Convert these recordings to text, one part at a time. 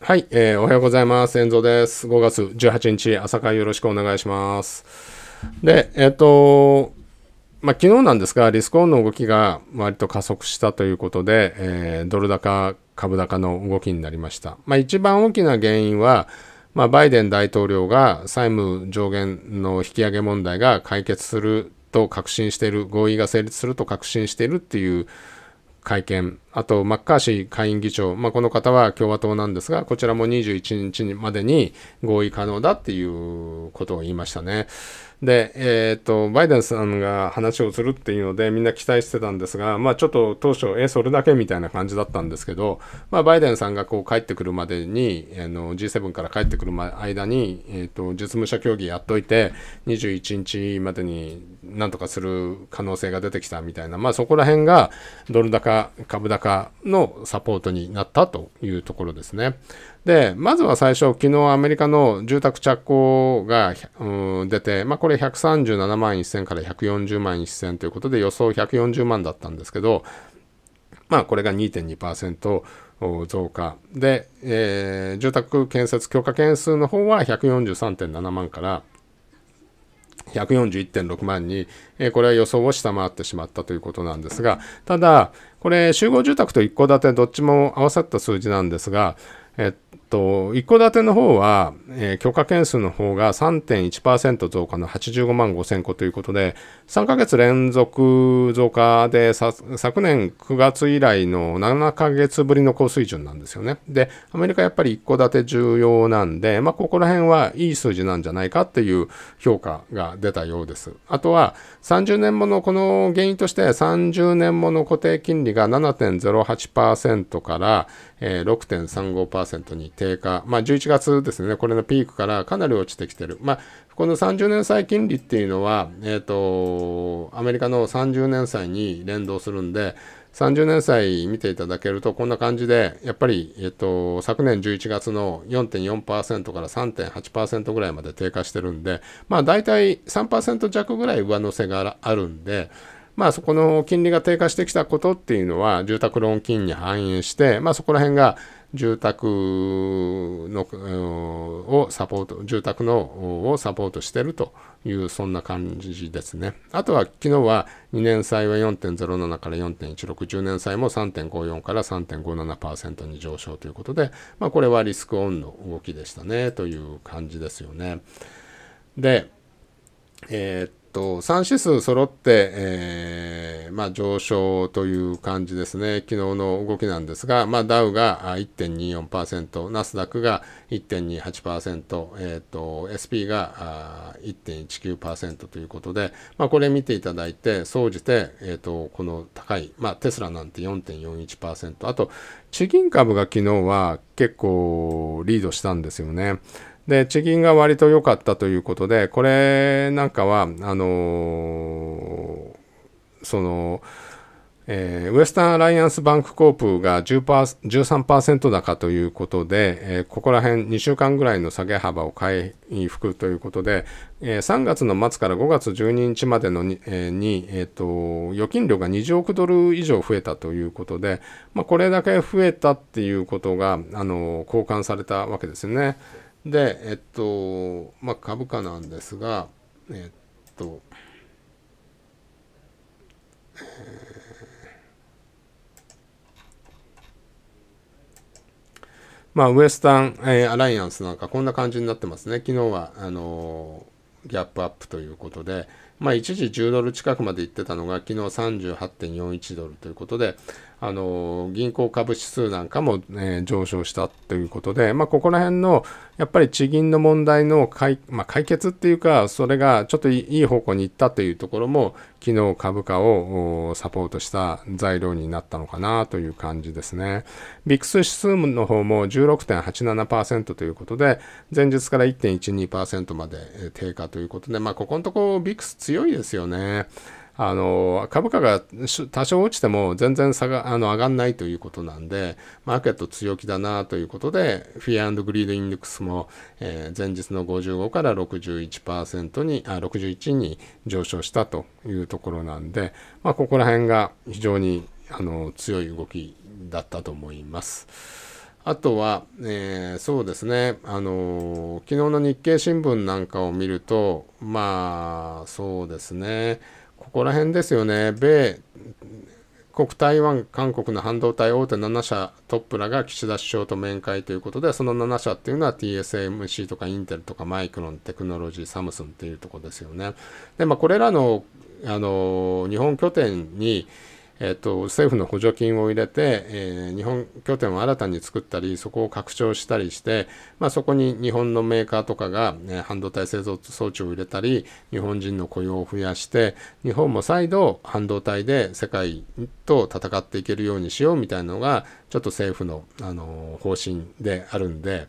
はい、えー、おはようございます。遠藤です。5月18日、朝会よろしくお願いします。で、えっ、ー、と、まあ、昨日なんですが、リスクオンの動きが割と加速したということで、えー、ドル高、株高の動きになりました。まあ、一番大きな原因は、まあ、バイデン大統領が債務上限の引き上げ問題が解決すると確信している、合意が成立すると確信しているっていう会見、あとマッカーシー下院議長、まあ、この方は共和党なんですが、こちらも21日までに合意可能だっていうことを言いましたね。で、えーと、バイデンさんが話をするっていうので、みんな期待してたんですが、まあ、ちょっと当初、え、それだけみたいな感じだったんですけど、まあ、バイデンさんがこう帰ってくるまでに、あの G7 から帰ってくる間に、えーと、実務者協議やっといて、21日までになんとかする可能性が出てきたみたいな、まあ、そこら辺がドル高、株高のサポートになったというところですね。で、まずは最初、昨日アメリカの住宅着工が、うん、出て、まあ、これ137万1000から140万1000ということで予想140万だったんですけど、まあ、これが2.2%増加で、えー、住宅建設許可件数の方は143.7万から141.6万に、えー、これは予想を下回ってしまったということなんですが、ただ、これ、集合住宅と一戸建てどっちも合わさった数字なんですが、at と、一戸建ての方は、えー、許可件数の方が3.1%増加の85万5000戸ということで、3ヶ月連続増加で、昨年9月以来の7ヶ月ぶりの高水準なんですよね。で、アメリカやっぱり一戸建て重要なんで、まあ、ここら辺はいい数字なんじゃないかっていう評価が出たようです。あとは、30年もの、この原因として30年もの固定金利が7.08%から、えー、6.35%に低下、まあ、11月ですね、これのピークからかなり落ちてきてる。まあ、この30年債金利っていうのは、えっ、ー、と、アメリカの30年債に連動するんで、30年債見ていただけると、こんな感じで、やっぱり、えっ、ー、と、昨年11月の4.4%から3.8%ぐらいまで低下してるんで、まあ、大体3%弱ぐらい上乗せがあるんで、まあそこの金利が低下してきたことっていうのは住宅ローン金に反映して、まあそこら辺が住宅のをサポート、住宅のをサポートしてるという、そんな感じですね。あとは、昨日は2年債は4.07から4.16、10年債も3.54から3.57%に上昇ということで、まあ、これはリスクオンの動きでしたね、という感じですよね。で、えー、と、3指数揃って、えー、まあ、上昇という感じですね。昨日の動きなんですが、まあ、ダウが1.24%、ナスダックが1.28%、えっ、ー、SP が1.19%ということで、まあ、これ見ていただいて、総じて、えっ、ー、と、この高い、まあ、テスラなんて4.41%、あと、地銀株が昨日は結構リードしたんですよね。で、地銀が割と良かったということで、これなんかは、あのー、その、えー、ウエスタンアライアンスバンクコープが1パー3高ということで、えー、ここら辺2週間ぐらいの下げ幅を回復ということで、えー、3月の末から5月12日までのにえーに、えーと預金量が20億ドル以上増えたということで、まあ、これだけ増えたっていうことが、あの交換されたわけですよね。で、えっと、まあ、株価なんですが、えっと、えー、まあ、ウエスタン、えー、アライアンスなんかこんな感じになってますね。昨日は、あのー、ギャップアップということで、まあ、一時10ドル近くまで行ってたのが、昨日38.41ドルということで、あの銀行株指数なんかも、ね、上昇したということで、まあ、ここら辺のやっぱり地銀の問題の解,、まあ、解決っていうか、それがちょっといい方向に行ったというところも、昨日株価をサポートした材料になったのかなという感じですね。v クス指数の方も16.87%ということで、前日から1.12%まで低下ということで、まあ、ここのところ VIX 強いですよね。あの株価が多少落ちても全然下があの上がんないということなんで、マーケット強気だなということで、フィアグリードインデックスも、えー、前日の55から61%にあ、61に上昇したというところなんで、まあ、ここら辺が非常にあの強い動きだったと思います。あとは、えー、そうですね、あのー、昨日の日経新聞なんかを見ると、まあ、そうですね、ここら辺ですよね、米国、台湾、韓国の半導体大手7社トップらが岸田首相と面会ということで、その7社っていうのは TSMC とかインテルとかマイクロン、テクノロジー、サムスンっていうところですよね。で、まあ、これらの、あのー、日本拠点に、えっと、政府の補助金を入れて、えー、日本拠点を新たに作ったり、そこを拡張したりして、まあ、そこに日本のメーカーとかが、ね、半導体製造装置を入れたり、日本人の雇用を増やして、日本も再度半導体で世界と戦っていけるようにしようみたいなのが、ちょっと政府の、あの方針であるんで、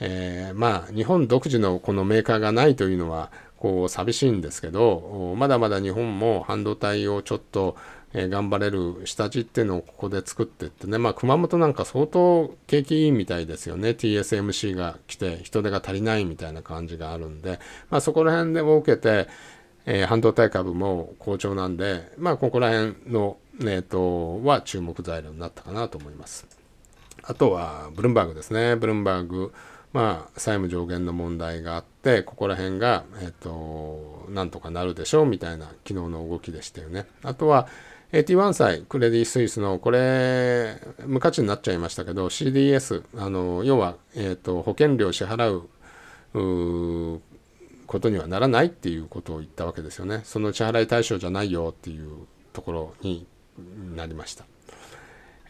えー、まあ、日本独自のこのメーカーがないというのは、こう寂しいんですけど、まだまだ日本も半導体をちょっとえー、頑張れる下地っていうのをここで作ってってね、まあ、熊本なんか相当景気いいみたいですよね TSMC が来て人手が足りないみたいな感じがあるんで、まあ、そこら辺でを受けて、えー、半導体株も好調なんで、まあ、ここら辺の、えと、は注目材料になったかなと思います。あとはブルンバーグですね。ブルンバーグ、まあ、債務上限の問題があって、ここら辺が、えっ、と、なんとかなるでしょうみたいな昨日の動きでしたよね。あとは、81歳、クレディ・スイスの、これ、無価値になっちゃいましたけど、CDS、あの要は、えーと、保険料支払うことにはならないっていうことを言ったわけですよね。その支払い対象じゃないよっていうところになりました。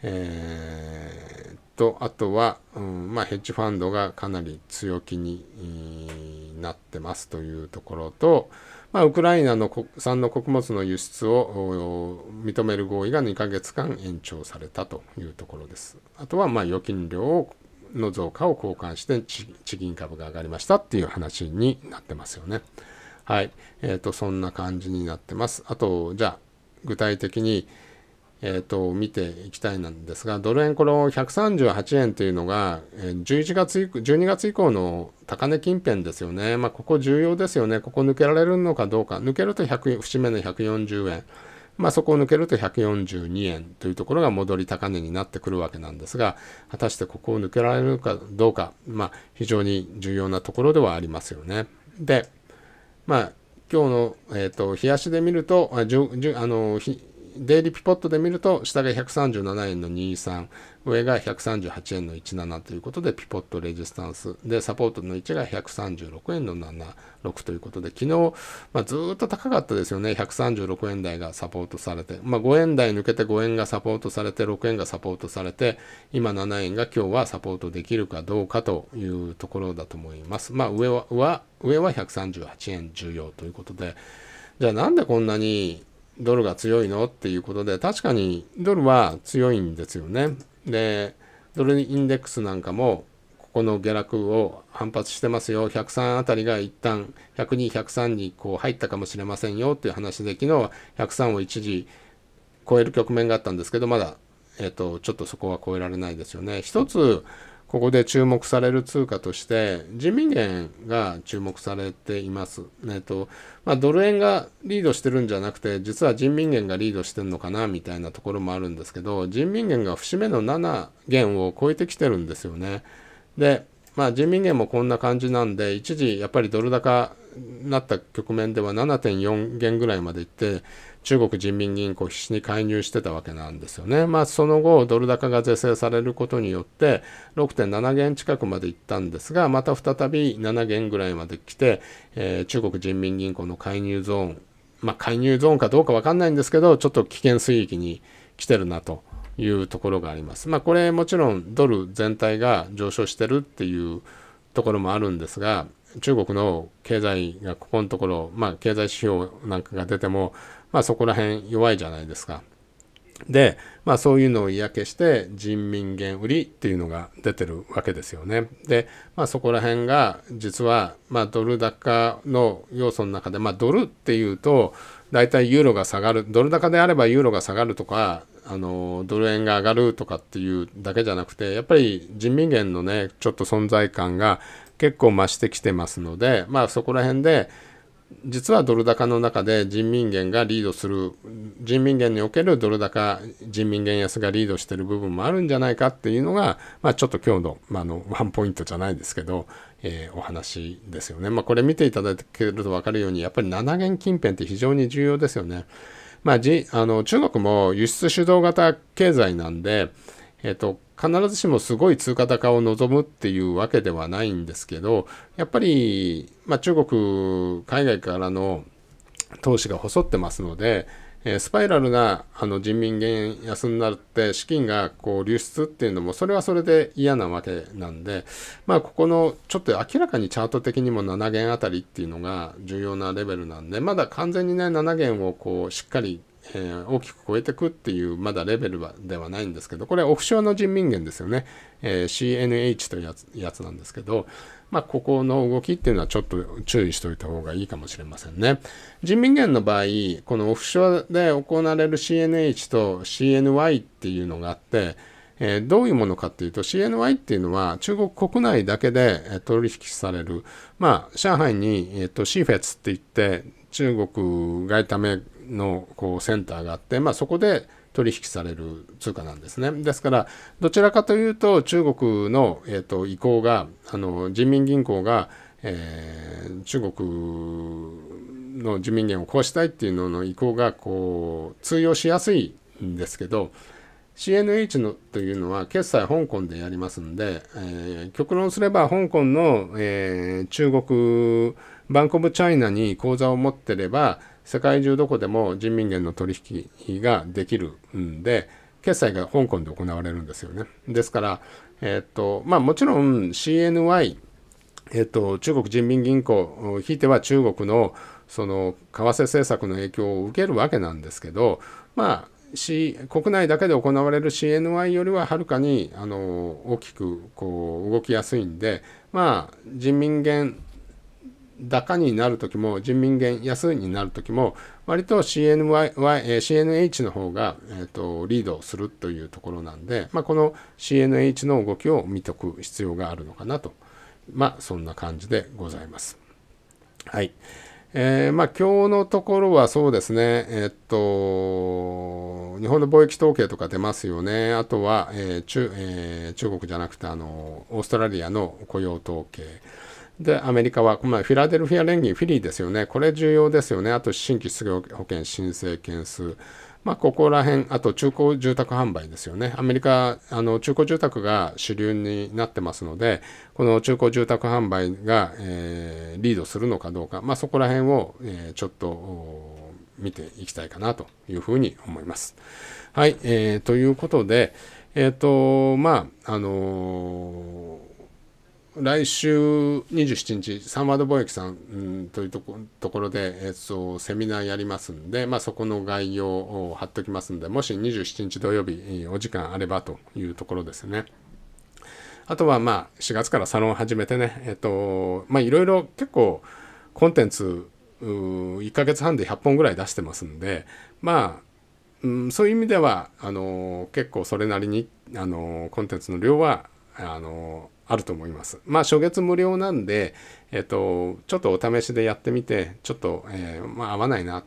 えー、と、あとは、うん、まあ、ヘッジファンドがかなり強気になってますというところと、まあ、ウクライナの産の穀物の輸出を認める合意が2ヶ月間延長されたというところです。あとはまあ預金量の増加を交換して地銀株が上がりましたっていう話になってますよね。はい。えっ、ー、と、そんな感じになってます。あと、じゃあ、具体的に、えーと、見ていきたいなんですが、ドル円この138円というのが、11月以降、12月以降の高値近辺ですよね。まあ、ここ重要ですよね。ここ抜けられるのかどうか。抜けると節目の140円。まあ、そこを抜けると142円というところが戻り高値になってくるわけなんですが、果たしてここを抜けられるかどうか、まあ、非常に重要なところではありますよね。で、まあ、今日の、えーと、日足で見ると、あのデイリーピポットで見ると、下が137円の23、上が138円の17ということで、ピポットレジスタンス。で、サポートの位置が136円の76ということで、昨日、まあ、ずっと高かったですよね。136円台がサポートされて、まあ、5円台抜けて5円がサポートされて、6円がサポートされて、今7円が今日はサポートできるかどうかというところだと思います。まあ、上は、上は138円重要ということで、じゃあなんでこんなにドルが強いのっていうことで、確かにドルは強いんですよね。で、ドルインデックスなんかも、ここの下落を反発してますよ。103あたりが一旦102、103にこう入ったかもしれませんよっていう話で、昨日は103を一時超える局面があったんですけど、まだ、えっ、ー、と、ちょっとそこは超えられないですよね。一つ、ここで注目される通貨として、人民元が注目されています。えっと、まあ、ドル円がリードしてるんじゃなくて、実は人民元がリードしてるのかな、みたいなところもあるんですけど、人民元が節目の7元を超えてきてるんですよね。で、まあ、人民元もこんな感じなんで、一時やっぱりドル高になった局面では7.4元ぐらいまでいって、中国人民銀行必死に介入してたわけなんですよね。まあその後ドル高が是正されることによって6.7元近くまで行ったんですがまた再び7元ぐらいまで来て、えー、中国人民銀行の介入ゾーンまあ介入ゾーンかどうかわかんないんですけどちょっと危険水域に来てるなと。いうところがあります。まあ、これもちろんドル全体が上昇してるっていうところもあるんですが、中国の経済がここのところ、まあ、経済指標なんかが出ても、まあそこら辺弱いじゃないですか。で、まあそういうのを嫌気して人民元売りっていうのが出てるわけですよね。で、まあそこら辺が実は、まあドル高の要素の中で、まあドルっていうと、大体ユーロが下がる、ドル高であればユーロが下がるとか、あのドル円が上がるとかっていうだけじゃなくて、やっぱり人民元のね、ちょっと存在感が結構増してきてますので、まあそこら辺で、実はドル高の中で人民元がリードする人民元におけるドル高人民元安がリードしてる部分もあるんじゃないかっていうのが、まあ、ちょっと今日の,、まあ、のワンポイントじゃないですけど、えー、お話ですよね、まあ、これ見ていただけると分かるようにやっぱり7元近辺って非常に重要ですよね、まあ、じあの中国も輸出主導型経済なんで、えっ、ー、と、必ずしもすごい通貨高を望むっていうわけではないんですけど、やっぱり、まあ、中国、海外からの投資が細ってますので、えスパイラルなあの人民元安になって資金がこう流出っていうのもそれはそれで嫌なわけなんで、まあ、ここのちょっと明らかにチャート的にも7元あたりっていうのが重要なレベルなんでまだ完全にね7元をこうしっかりえー、大きく超えてくっていうまだレベルはではないんですけどこれオフショアの人民元ですよね、えー、CNH というやつやつなんですけど、まあ、ここの動きっていうのはちょっと注意しておいた方がいいかもしれませんね人民元の場合このオフショアで行われる CNH と CNY っていうのがあってえどういうものかっていうと CNY っていうのは中国国内だけで取引される、まあ、上海に、えー、と CFETS って言って中国外為のこうセンターがあって、まあ、そこで取引される通貨なんですね。ですから、どちらかというと、中国の、えーと、と意向が、あの人民銀行が、えー、中国の人民元をこうしたいっていうのの意向がこう通用しやすいんですけど、CNH のというのは決済香港でやりますんで、えー、極論すれば香港の、えー、中国バンコブチャイナに口座を持ってれば世界中どこでも人民元の取引ができるんで、決済が香港で行われるんですよね。ですから、えっと、まあもちろん CNY、えっと、中国人民銀行、ひいては中国のその為替政策の影響を受けるわけなんですけど、まあ、C、国内だけで行われる CNY よりははるかにあの大きくこう動きやすいんで、まあ、人民元高になるときも、人民元安になるときも、割と CNY、CNH の方が、えーと、リードするというところなんで、まあ、この CNH の動きを見とく必要があるのかなと、まあ、そんな感じでございます。はい。えー、まあ、今日のところはそうですね、えっと、日本の貿易統計とか出ますよね。あとは、えー、中えー、中国じゃなくて、あの、オーストラリアの雇用統計。で、アメリカは、まあ、フィラデルフィア連銀、フィリーですよね。これ重要ですよね。あと、新規失業保険申請件数。まあ、ここら辺、あと中古住宅販売ですよね。アメリカ、あの中古住宅が主流になってますので、この中古住宅販売が、えー、リードするのかどうか、まあ、そこら辺を、えー、ちょっと見ていきたいかなというふうに思います。はい、えー、ということで、えっ、ー、と、まあ、あのー来週27日、サンワード貿易さん、うん、というところで、えっと、セミナーやりますんで、まあ、そこの概要を貼っておきますんで、もし27日土曜日、お時間あればというところですね。あとは、まあ、4月からサロン始めてね、えっと、まあ、いろいろ結構コンテンツ、1ヶ月半で100本ぐらい出してますんで、まあ、うん、そういう意味ではあのー、結構それなりにあのー、コンテンツの量はあのあると思います。まあ、初月無料なんで、えっと、ちょっとお試しでやってみて、ちょっと、えー、まあ、合わないな、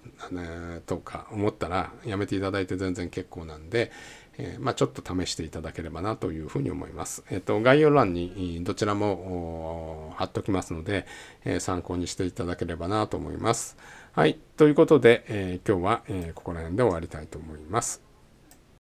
とか思ったら、やめていただいて全然結構なんで、えー、まあ、ちょっと試していただければなというふうに思います。えっと、概要欄にどちらも貼っときますので、えー、参考にしていただければなと思います。はい。ということで、え今日は、えここら辺で終わりたいと思います。